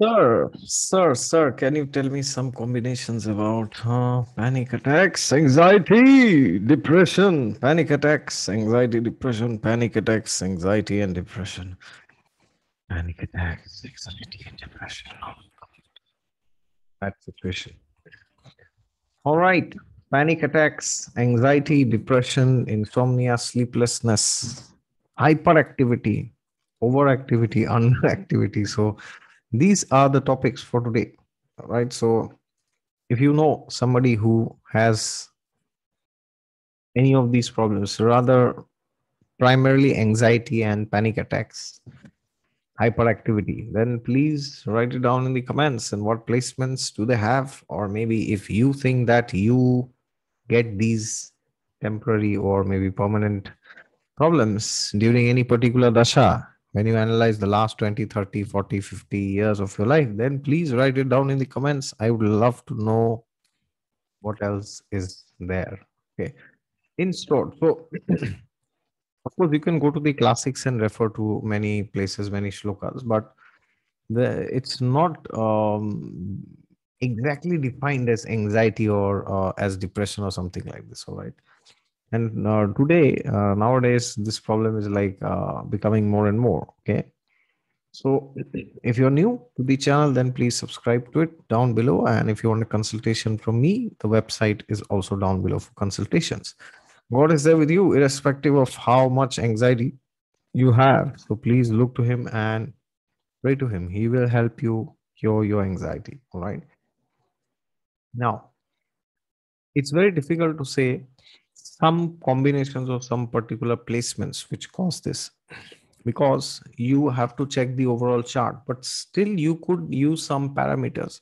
Sir, sir, sir, can you tell me some combinations about uh, panic attacks, anxiety, depression, panic attacks, anxiety, depression, panic attacks, anxiety, and depression? Panic attacks, anxiety, and depression. that oh, situation. All right. Panic attacks, anxiety, depression, insomnia, sleeplessness, hyperactivity, overactivity, underactivity. So, these are the topics for today right so if you know somebody who has any of these problems rather primarily anxiety and panic attacks hyperactivity then please write it down in the comments and what placements do they have or maybe if you think that you get these temporary or maybe permanent problems during any particular dasha when you analyze the last 20 30 40 50 years of your life then please write it down in the comments i would love to know what else is there okay in store so of course you can go to the classics and refer to many places many shlokas but the, it's not um, exactly defined as anxiety or uh, as depression or something like this all right and uh, today uh, nowadays this problem is like uh, becoming more and more okay so if you're new to the channel then please subscribe to it down below and if you want a consultation from me the website is also down below for consultations god is there with you irrespective of how much anxiety you have so please look to him and pray to him he will help you cure your anxiety all right now it's very difficult to say some combinations of some particular placements which cause this because you have to check the overall chart but still you could use some parameters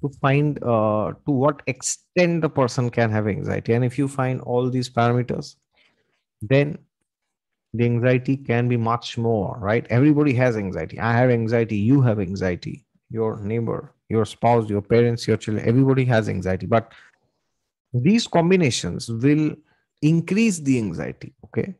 to find uh, to what extent the person can have anxiety and if you find all these parameters then the anxiety can be much more right everybody has anxiety i have anxiety you have anxiety your neighbor your spouse your parents your children everybody has anxiety but these combinations will increase the anxiety okay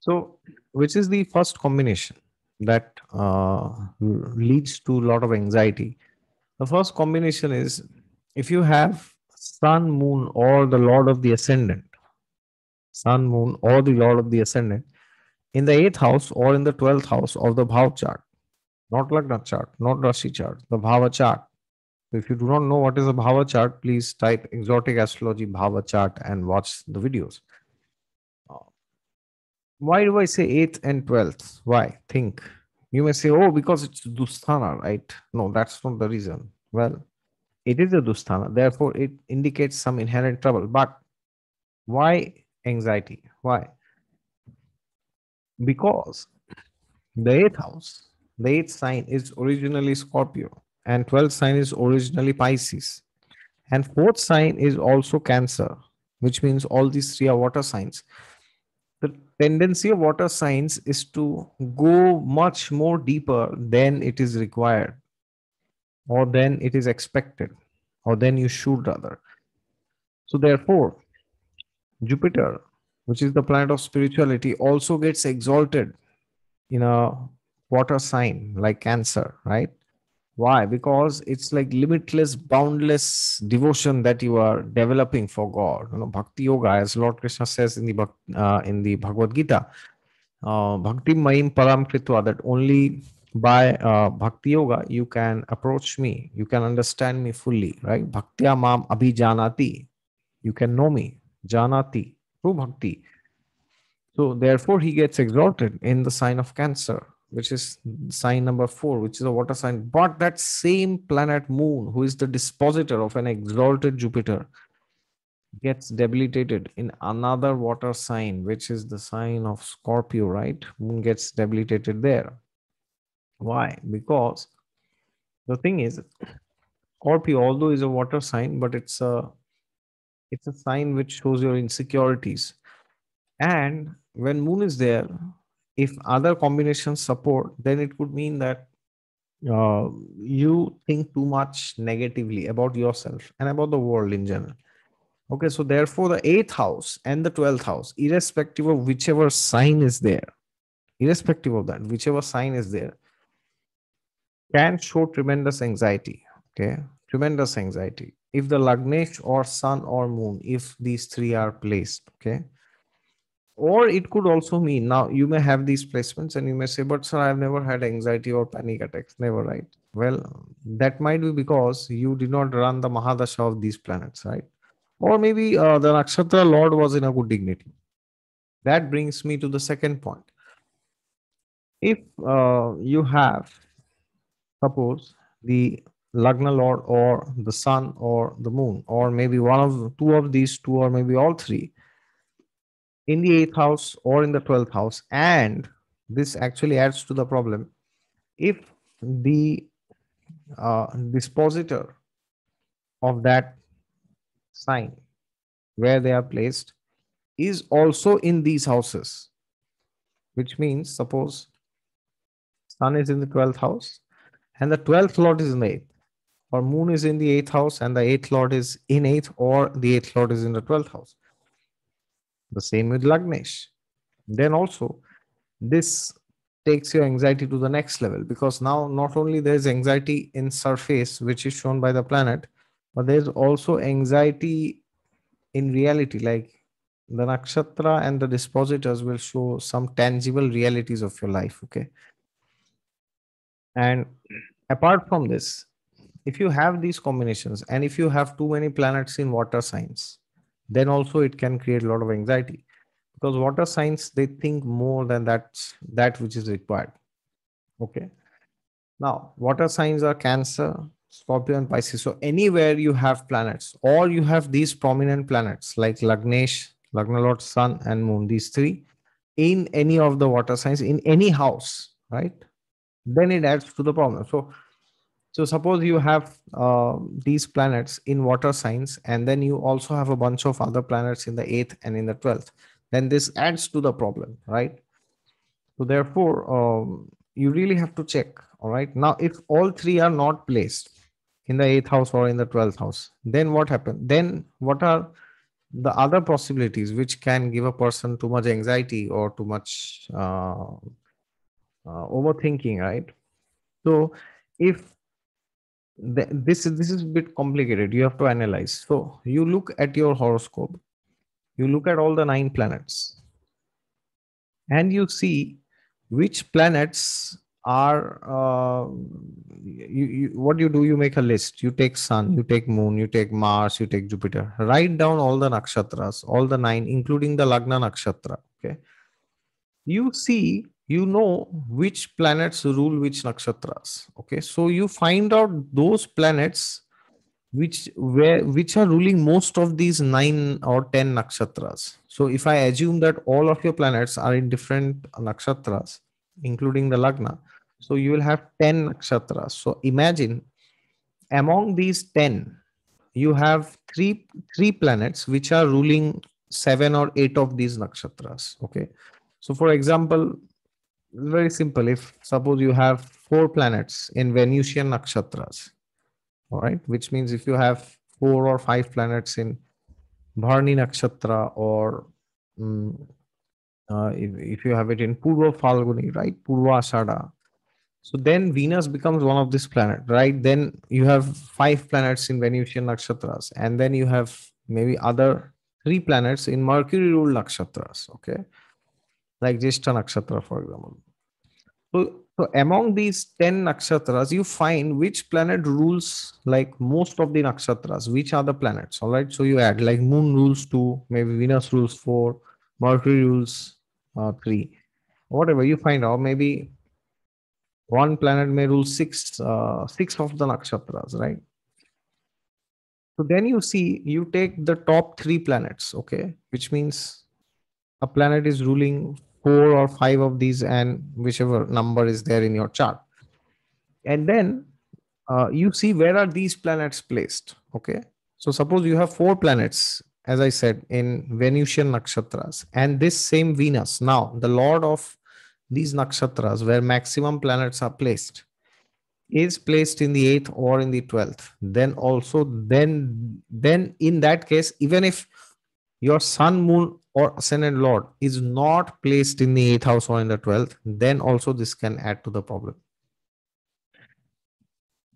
so which is the first combination that uh, leads to a lot of anxiety the first combination is if you have sun moon or the lord of the ascendant sun moon or the lord of the ascendant in the 8th house or in the 12th house of the bhav chart not lagna chart not rashi chart the bhava chart if you do not know what is a Bhava chart, please type exotic astrology Bhava chart and watch the videos. Uh, why do I say 8th and 12th? Why? Think. You may say, oh, because it's Dusthana, right? No, that's not the reason. Well, it is a Dusthana. Therefore, it indicates some inherent trouble. But why anxiety? Why? Because the 8th house, the 8th sign is originally Scorpio and 12th sign is originally Pisces. And fourth sign is also Cancer, which means all these three are water signs. The tendency of water signs is to go much more deeper than it is required or than it is expected or than you should rather. So therefore, Jupiter, which is the planet of spirituality, also gets exalted in a water sign like Cancer, right? Why? Because it's like limitless, boundless devotion that you are developing for God. You know, bhakti yoga, as Lord Krishna says in the uh, in the Bhagavad Gita, uh, bhakti mayim param kritwa. that only by uh, bhakti yoga you can approach me, you can understand me fully, right? Bhaktya mam abhijanati, you can know me, janati, through bhakti. So therefore he gets exalted in the sign of cancer, which is sign number four, which is a water sign, but that same planet Moon, who is the dispositor of an exalted Jupiter, gets debilitated in another water sign, which is the sign of Scorpio, right? Moon gets debilitated there. Why? Because the thing is, Scorpio, although is a water sign, but it's a it's a sign which shows your insecurities. And when Moon is there, if other combinations support then it could mean that uh, you think too much negatively about yourself and about the world in general okay so therefore the eighth house and the 12th house irrespective of whichever sign is there irrespective of that whichever sign is there can show tremendous anxiety okay tremendous anxiety if the lagnesh or sun or moon if these three are placed okay or it could also mean now you may have these placements and you may say but sir i've never had anxiety or panic attacks never right well that might be because you did not run the mahadasha of these planets right or maybe uh, the nakshatra lord was in a good dignity that brings me to the second point if uh, you have suppose the lagna lord or the sun or the moon or maybe one of two of these two or maybe all three in the eighth house or in the 12th house. And this actually adds to the problem. If the uh, dispositor of that sign where they are placed is also in these houses, which means suppose sun is in the 12th house and the 12th lord is in the 8th or moon is in the 8th house and the 8th lord is in 8th or the 8th lord is in the 12th house. The same with Lagnesh. Then also, this takes your anxiety to the next level because now not only there is anxiety in surface, which is shown by the planet, but there is also anxiety in reality. Like the nakshatra and the dispositors will show some tangible realities of your life. Okay. And apart from this, if you have these combinations and if you have too many planets in water signs, then also it can create a lot of anxiety because water signs they think more than that's that which is required okay now water signs are cancer scorpio and pisces so anywhere you have planets or you have these prominent planets like lagnesh lagnalot sun and moon these three in any of the water signs in any house right then it adds to the problem so so suppose you have uh, these planets in water signs, and then you also have a bunch of other planets in the eighth and in the twelfth. Then this adds to the problem, right? So therefore, um, you really have to check. All right. Now, if all three are not placed in the eighth house or in the twelfth house, then what happened? Then what are the other possibilities which can give a person too much anxiety or too much uh, uh, overthinking, right? So if this is this is a bit complicated you have to analyze so you look at your horoscope you look at all the nine planets and you see which planets are uh, you, you, what you do you make a list you take sun you take moon you take mars you take jupiter write down all the nakshatras all the nine including the lagna nakshatra okay you see you know which planets rule which nakshatras. Okay, so you find out those planets which where which are ruling most of these nine or ten nakshatras. So if I assume that all of your planets are in different nakshatras, including the lagna, so you will have ten nakshatras. So imagine among these ten, you have three three planets which are ruling seven or eight of these nakshatras. Okay, so for example, very simple. If suppose you have four planets in Venusian nakshatras, all right, which means if you have four or five planets in Bharani nakshatra or um, uh, if, if you have it in Purva Falguni, right, Purva Ashada. So then Venus becomes one of this planet, right? Then you have five planets in Venusian nakshatras, and then you have maybe other three planets in Mercury ruled nakshatras. Okay, like Jyeshtha Nakshatra, for example. So, so among these 10 nakshatras, you find which planet rules like most of the nakshatras, which are the planets, all right? So you add like moon rules two, maybe Venus rules four, Mercury rules uh, three, whatever you find out, maybe one planet may rule six, uh, six of the nakshatras, right? So then you see, you take the top three planets, okay? Which means a planet is ruling four or five of these and whichever number is there in your chart and then uh, you see where are these planets placed okay so suppose you have four planets as i said in venusian nakshatras and this same venus now the lord of these nakshatras where maximum planets are placed is placed in the 8th or in the 12th then also then then in that case even if your sun moon or ascendant lord is not placed in the eighth house or in the 12th, then also this can add to the problem.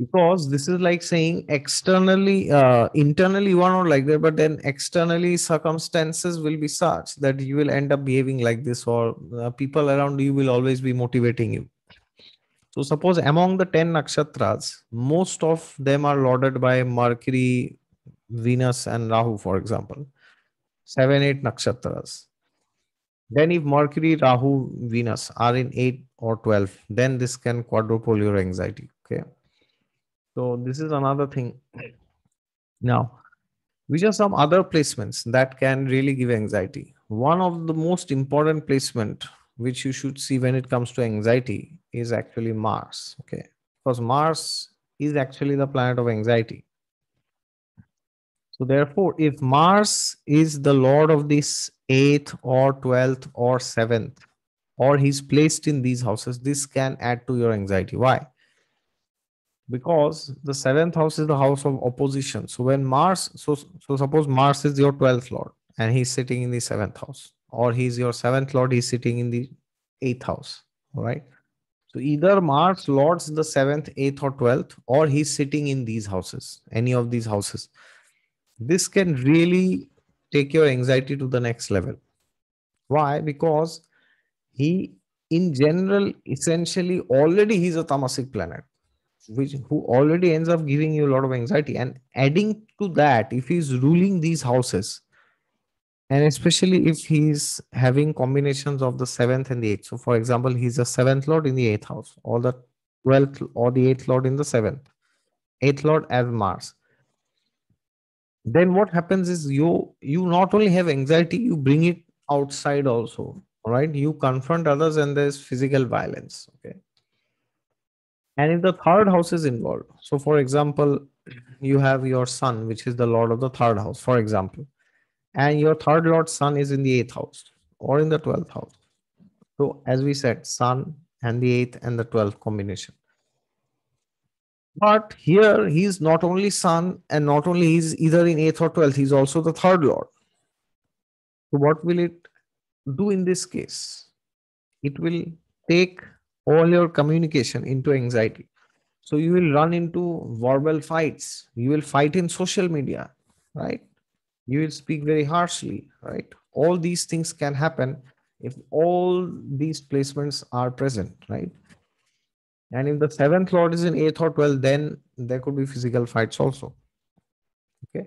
Because this is like saying externally, uh, internally you are not like that, but then externally circumstances will be such that you will end up behaving like this, or uh, people around you will always be motivating you. So, suppose among the 10 nakshatras, most of them are lauded by Mercury, Venus, and Rahu, for example seven, eight nakshatras. Then, if Mercury, Rahu, Venus are in eight or 12, then this can quadruple your anxiety. Okay. So, this is another thing. Now, which are some other placements that can really give anxiety? One of the most important placement which you should see when it comes to anxiety is actually Mars. Okay. Because Mars is actually the planet of anxiety. So therefore, if Mars is the lord of this eighth or twelfth or seventh, or he's placed in these houses, this can add to your anxiety. Why? Because the seventh house is the house of opposition. So when Mars, so so suppose Mars is your twelfth lord and he's sitting in the seventh house, or he's your seventh lord, he's sitting in the eighth house. All right. So either Mars lords the seventh, eighth, or twelfth, or he's sitting in these houses, any of these houses this can really take your anxiety to the next level why because he in general essentially already he's a tamasic planet which who already ends up giving you a lot of anxiety and adding to that if he's ruling these houses and especially if he's having combinations of the seventh and the eighth so for example he's a seventh lord in the eighth house or the 12th or the eighth lord in the seventh eighth lord as mars then what happens is you you not only have anxiety you bring it outside also right? you confront others and there's physical violence okay and if the third house is involved so for example you have your son which is the lord of the third house for example and your third lord son is in the eighth house or in the 12th house so as we said sun and the eighth and the 12th combination but here he is not only son, and not only he's either in eighth or twelfth, he's also the third lord. So what will it do in this case? It will take all your communication into anxiety. So you will run into verbal fights. You will fight in social media, right? You will speak very harshly, right? All these things can happen if all these placements are present, right? And if the seventh lord is in eighth or twelfth, then there could be physical fights also. Okay.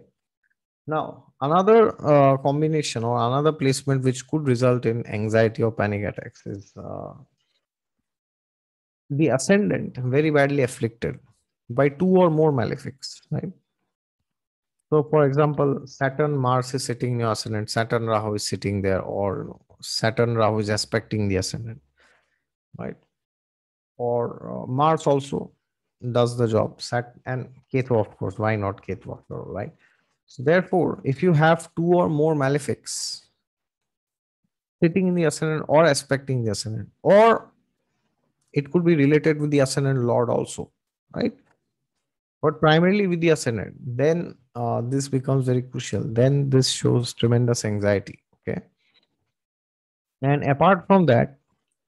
Now, another uh, combination or another placement which could result in anxiety or panic attacks is uh, the ascendant, very badly afflicted by two or more malefics, right? So, for example, Saturn Mars is sitting near ascendant, Saturn Rahu is sitting there, or Saturn Rahu is aspecting the ascendant, right? or uh, Mars also does the job. Sat and Ketu, of course. Why not Ketu? Right. So therefore, if you have two or more malefics sitting in the ascendant or aspecting the ascendant, or it could be related with the ascendant lord also, right? But primarily with the ascendant, then uh, this becomes very crucial. Then this shows tremendous anxiety. Okay. And apart from that,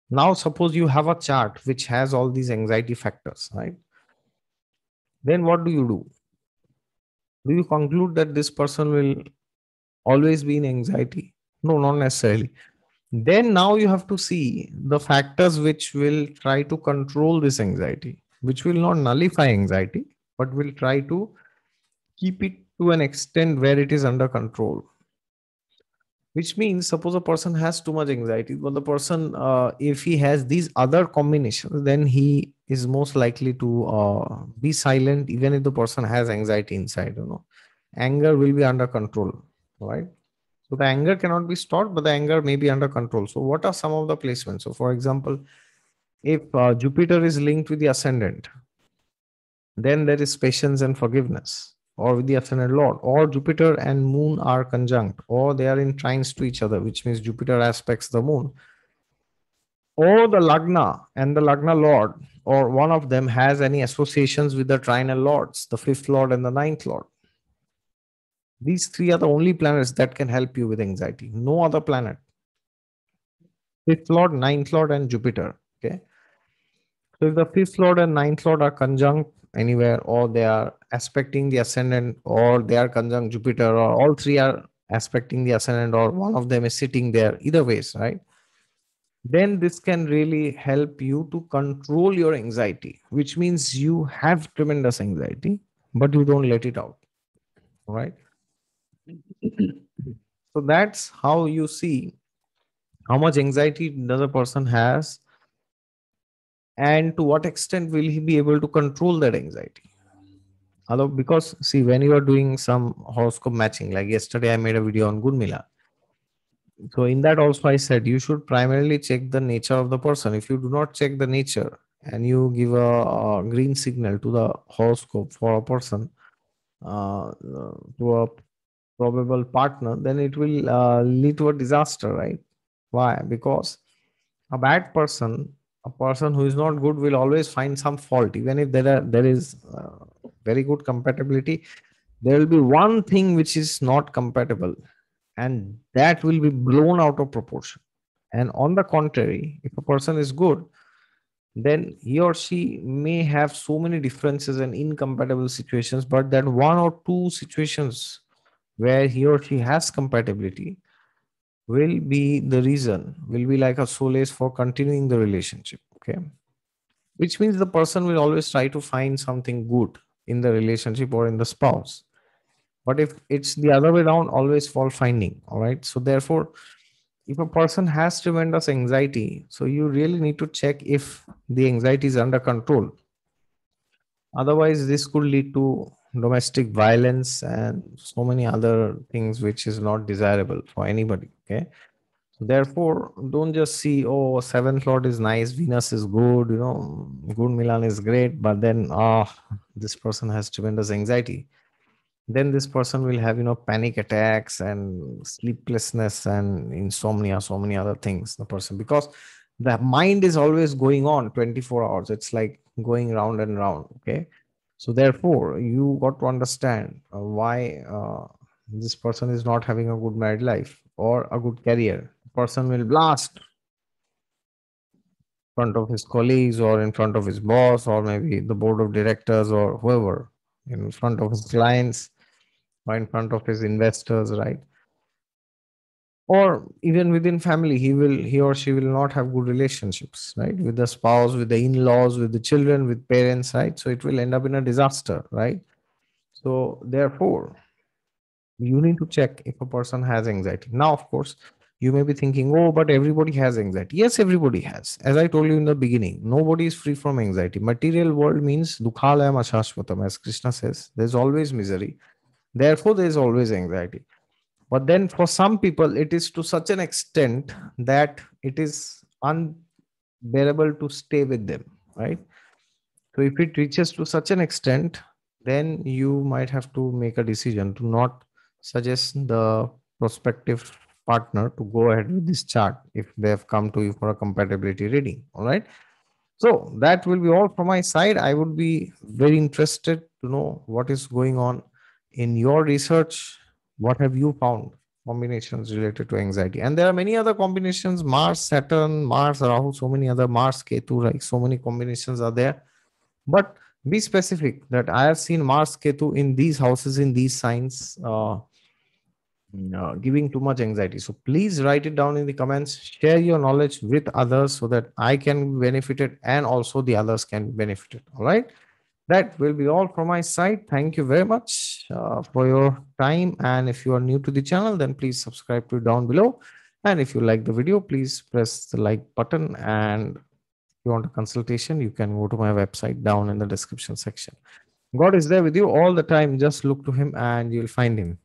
now, suppose you have a chart which has all these anxiety factors, right? Then what do you do? Do you conclude that this person will always be in anxiety? No, not necessarily. Then now you have to see the factors which will try to control this anxiety, which will not nullify anxiety, but will try to keep it to an extent where it is under control which means suppose a person has too much anxiety but the person uh, if he has these other combinations then he is most likely to uh, be silent even if the person has anxiety inside you know anger will be under control right so the anger cannot be stopped but the anger may be under control so what are some of the placements so for example if uh, jupiter is linked with the ascendant then there is patience and forgiveness or with the ascendant lord or jupiter and moon are conjunct or they are in trines to each other which means jupiter aspects the moon or the lagna and the lagna lord or one of them has any associations with the trinal lords the fifth lord and the ninth lord these three are the only planets that can help you with anxiety no other planet fifth lord ninth lord and jupiter okay so if the fifth lord and ninth lord are conjunct anywhere or they are aspecting the ascendant or they are conjunct jupiter or all three are aspecting the ascendant or one of them is sitting there either ways right then this can really help you to control your anxiety which means you have tremendous anxiety but you don't let it out right so that's how you see how much anxiety another person has and to what extent will he be able to control that anxiety although because see when you are doing some horoscope matching like yesterday i made a video on gurmila so in that also i said you should primarily check the nature of the person if you do not check the nature and you give a, a green signal to the horoscope for a person uh, to a probable partner then it will uh, lead to a disaster right why because a bad person a person who is not good will always find some fault even if there are there is uh, very good compatibility there will be one thing which is not compatible and that will be blown out of proportion and on the contrary if a person is good then he or she may have so many differences and incompatible situations but that one or two situations where he or she has compatibility will be the reason, will be like a solace for continuing the relationship. Okay. Which means the person will always try to find something good in the relationship or in the spouse. But if it's the other way around, always fault finding. All right. So therefore, if a person has tremendous anxiety, so you really need to check if the anxiety is under control. Otherwise, this could lead to domestic violence and so many other things which is not desirable for anybody okay therefore don't just see oh seventh lord is nice venus is good you know good milan is great but then ah oh, this person has tremendous anxiety then this person will have you know panic attacks and sleeplessness and insomnia so many other things the person because the mind is always going on 24 hours it's like going round and round okay so therefore, you got to understand uh, why uh, this person is not having a good married life or a good career. person will blast in front of his colleagues or in front of his boss or maybe the board of directors or whoever in front of his clients or in front of his investors, right? or even within family he will he or she will not have good relationships right with the spouse with the in-laws with the children with parents right so it will end up in a disaster right so therefore you need to check if a person has anxiety now of course you may be thinking oh but everybody has anxiety yes everybody has as i told you in the beginning nobody is free from anxiety material world means dukhalayam ashashvatam as krishna says there's always misery therefore there is always anxiety but then for some people, it is to such an extent that it is unbearable to stay with them, right? So if it reaches to such an extent, then you might have to make a decision to not suggest the prospective partner to go ahead with this chart if they have come to you for a compatibility reading. All right. So that will be all from my side. I would be very interested to know what is going on in your research what have you found combinations related to anxiety and there are many other combinations mars saturn mars rahu so many other mars ketu like so many combinations are there but be specific that i have seen mars ketu in these houses in these signs uh, uh, giving too much anxiety so please write it down in the comments share your knowledge with others so that i can be benefited and also the others can be benefited all right that will be all from my side. Thank you very much uh, for your time. And if you are new to the channel, then please subscribe to down below. And if you like the video, please press the like button. And if you want a consultation, you can go to my website down in the description section. God is there with you all the time. Just look to him and you'll find him.